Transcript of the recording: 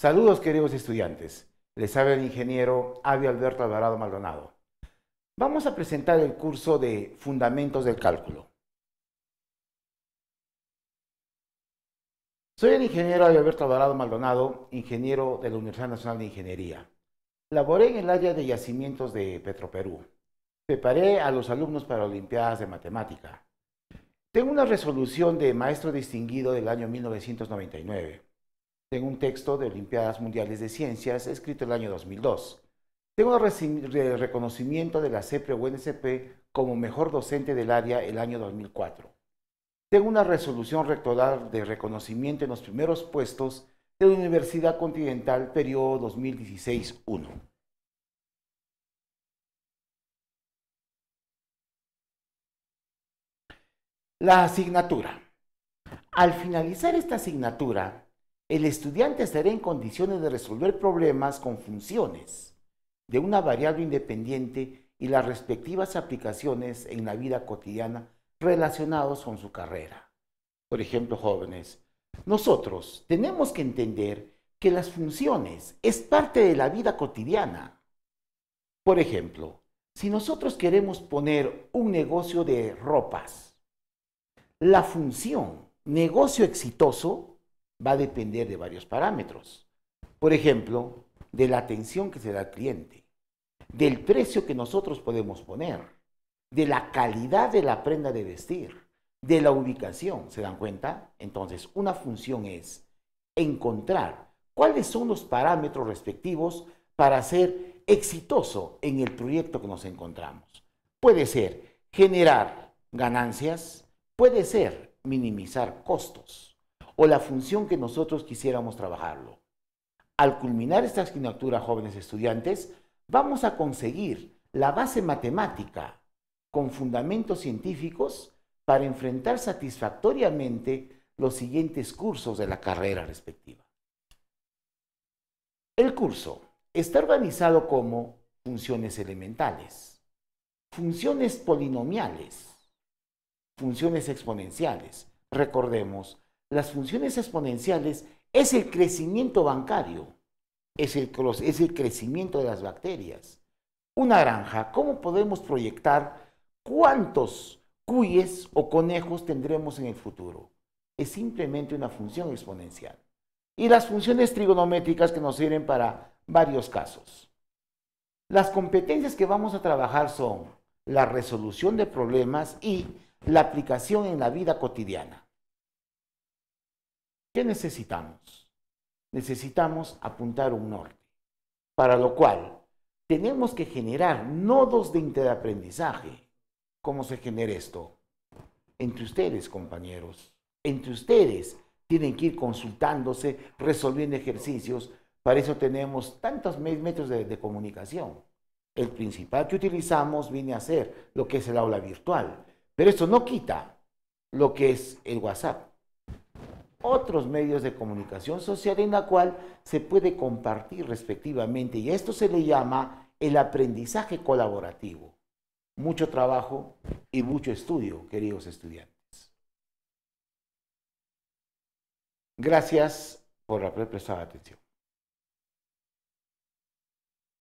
Saludos queridos estudiantes. Les habla el ingeniero Avi Alberto Alvarado Maldonado. Vamos a presentar el curso de Fundamentos del Cálculo. Soy el ingeniero Alberto Alvarado Maldonado, ingeniero de la Universidad Nacional de Ingeniería. Laboré en el área de yacimientos de Petroperú. Preparé a los alumnos para Olimpiadas de Matemática. Tengo una resolución de maestro distinguido del año 1999. Tengo un texto de Olimpiadas Mundiales de Ciencias escrito el año 2002. Tengo el reconocimiento de la CEPRE UNCP como mejor docente del área el año 2004. Tengo una resolución rectoral de reconocimiento en los primeros puestos de la Universidad Continental periodo 2016-1. La asignatura. Al finalizar esta asignatura, el estudiante estará en condiciones de resolver problemas con funciones de una variable independiente y las respectivas aplicaciones en la vida cotidiana relacionados con su carrera. Por ejemplo, jóvenes, nosotros tenemos que entender que las funciones es parte de la vida cotidiana. Por ejemplo, si nosotros queremos poner un negocio de ropas, la función negocio exitoso va a depender de varios parámetros. Por ejemplo, de la atención que se da al cliente, del precio que nosotros podemos poner, de la calidad de la prenda de vestir, de la ubicación. ¿Se dan cuenta? Entonces, una función es encontrar cuáles son los parámetros respectivos para ser exitoso en el proyecto que nos encontramos. Puede ser generar ganancias, puede ser minimizar costos, o la función que nosotros quisiéramos trabajarlo. Al culminar esta asignatura, jóvenes estudiantes, vamos a conseguir la base matemática con fundamentos científicos para enfrentar satisfactoriamente los siguientes cursos de la carrera respectiva. El curso está organizado como funciones elementales, funciones polinomiales, funciones exponenciales. Recordemos, las funciones exponenciales es el crecimiento bancario, es el, crecimiento de las bacterias. Una granja, ¿cómo podemos proyectar cuántos cuyes o conejos tendremos en el futuro? Es simplemente una función exponencial. Y las funciones trigonométricas que nos sirven para varios casos. Las competencias que vamos a trabajar son la resolución de problemas y la aplicación en la vida cotidiana. ¿Qué necesitamos? Necesitamos apuntar un norte, para lo cual tenemos que generar nodos de interaprendizaje. ¿Cómo se genera esto? Entre ustedes, compañeros. Entre ustedes tienen que ir consultándose, resolviendo ejercicios. Para eso tenemos tantos métodos de, comunicación. El principal que utilizamos viene a ser lo que es el aula virtual. Pero eso no quita lo que es el WhatsApp otros medios de comunicación social en la cual se puede compartir respectivamente y a esto se le llama el aprendizaje colaborativo. Mucho trabajo y mucho estudio, queridos estudiantes. Gracias por la prestado atención.